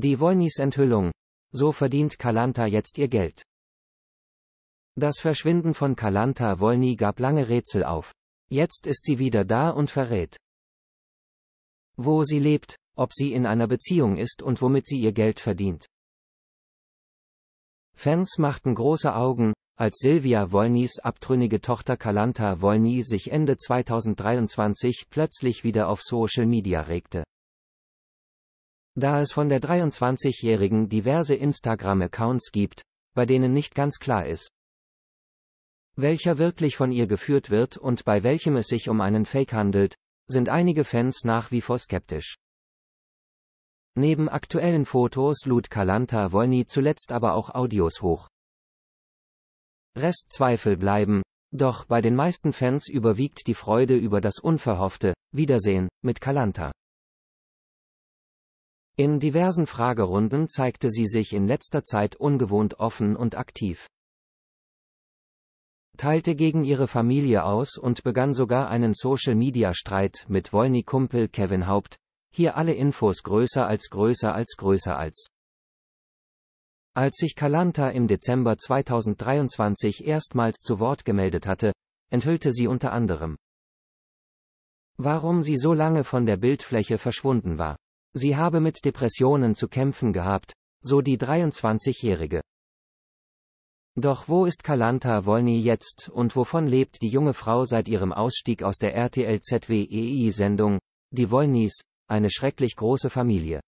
Die Wollnys Enthüllung. So verdient Kalanta jetzt ihr Geld. Das Verschwinden von Kalanta Wolny gab lange Rätsel auf. Jetzt ist sie wieder da und verrät. Wo sie lebt, ob sie in einer Beziehung ist und womit sie ihr Geld verdient. Fans machten große Augen, als Silvia Wolnys abtrünnige Tochter Kalanta Wolny sich Ende 2023 plötzlich wieder auf Social Media regte. Da es von der 23-Jährigen diverse Instagram-Accounts gibt, bei denen nicht ganz klar ist, welcher wirklich von ihr geführt wird und bei welchem es sich um einen Fake handelt, sind einige Fans nach wie vor skeptisch. Neben aktuellen Fotos lud Kalanta Wolny zuletzt aber auch Audios hoch. Restzweifel bleiben, doch bei den meisten Fans überwiegt die Freude über das unverhoffte Wiedersehen mit Kalanta. In diversen Fragerunden zeigte sie sich in letzter Zeit ungewohnt offen und aktiv teilte gegen ihre Familie aus und begann sogar einen Social-Media-Streit mit Wolny-Kumpel Kevin Haupt. Hier alle Infos größer als größer als größer als. Als sich Kalanta im Dezember 2023 erstmals zu Wort gemeldet hatte, enthüllte sie unter anderem, warum sie so lange von der Bildfläche verschwunden war. Sie habe mit Depressionen zu kämpfen gehabt, so die 23-Jährige. Doch wo ist Kalanta Wolny jetzt und wovon lebt die junge Frau seit ihrem Ausstieg aus der RTL-ZWEI-Sendung, die Wolnys, eine schrecklich große Familie?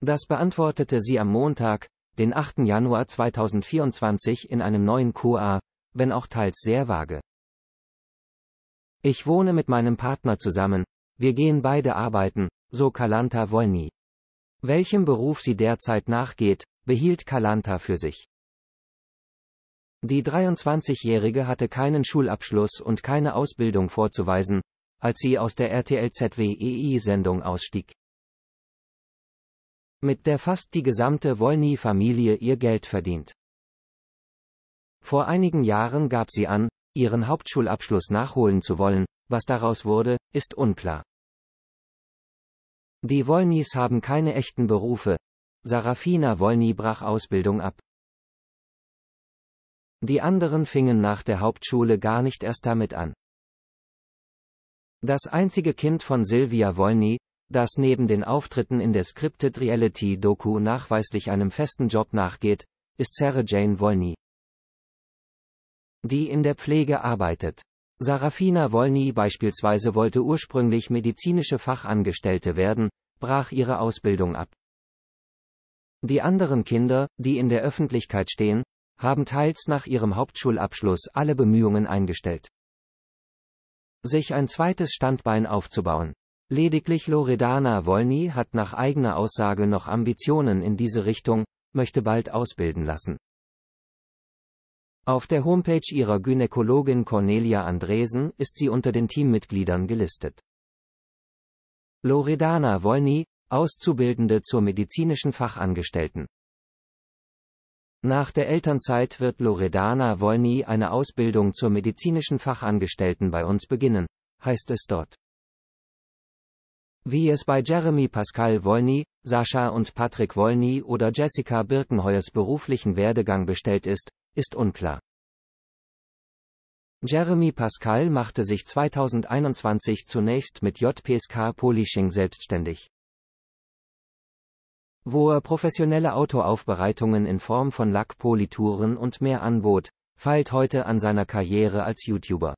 Das beantwortete sie am Montag, den 8. Januar 2024 in einem neuen QA, wenn auch teils sehr vage. Ich wohne mit meinem Partner zusammen, wir gehen beide arbeiten, so Kalanta Wolny. Welchem Beruf sie derzeit nachgeht, behielt Kalanta für sich. Die 23-Jährige hatte keinen Schulabschluss und keine Ausbildung vorzuweisen, als sie aus der RTL-ZWEI-Sendung ausstieg. Mit der fast die gesamte Wolny-Familie ihr Geld verdient. Vor einigen Jahren gab sie an, ihren Hauptschulabschluss nachholen zu wollen, was daraus wurde, ist unklar. Die Wollnys haben keine echten Berufe. Sarafina Wolny brach Ausbildung ab. Die anderen fingen nach der Hauptschule gar nicht erst damit an. Das einzige Kind von Sylvia Wolny, das neben den Auftritten in der Scripted Reality Doku nachweislich einem festen Job nachgeht, ist Sarah Jane Wolny. die in der Pflege arbeitet. Sarafina Wolny beispielsweise wollte ursprünglich medizinische Fachangestellte werden, brach ihre Ausbildung ab. Die anderen Kinder, die in der Öffentlichkeit stehen, haben teils nach ihrem Hauptschulabschluss alle Bemühungen eingestellt. Sich ein zweites Standbein aufzubauen. Lediglich Loredana Wolny hat nach eigener Aussage noch Ambitionen in diese Richtung, möchte bald ausbilden lassen. Auf der Homepage ihrer Gynäkologin Cornelia Andresen ist sie unter den Teammitgliedern gelistet. Loredana Wolny, Auszubildende zur medizinischen Fachangestellten. Nach der Elternzeit wird Loredana Wolny eine Ausbildung zur medizinischen Fachangestellten bei uns beginnen, heißt es dort. Wie es bei Jeremy Pascal Wolny, Sascha und Patrick Wolny oder Jessica Birkenheuers beruflichen Werdegang bestellt ist, ist unklar. Jeremy Pascal machte sich 2021 zunächst mit JPSK Polishing selbstständig. Wo er professionelle Autoaufbereitungen in Form von Lackpolituren und mehr anbot, feilt heute an seiner Karriere als YouTuber.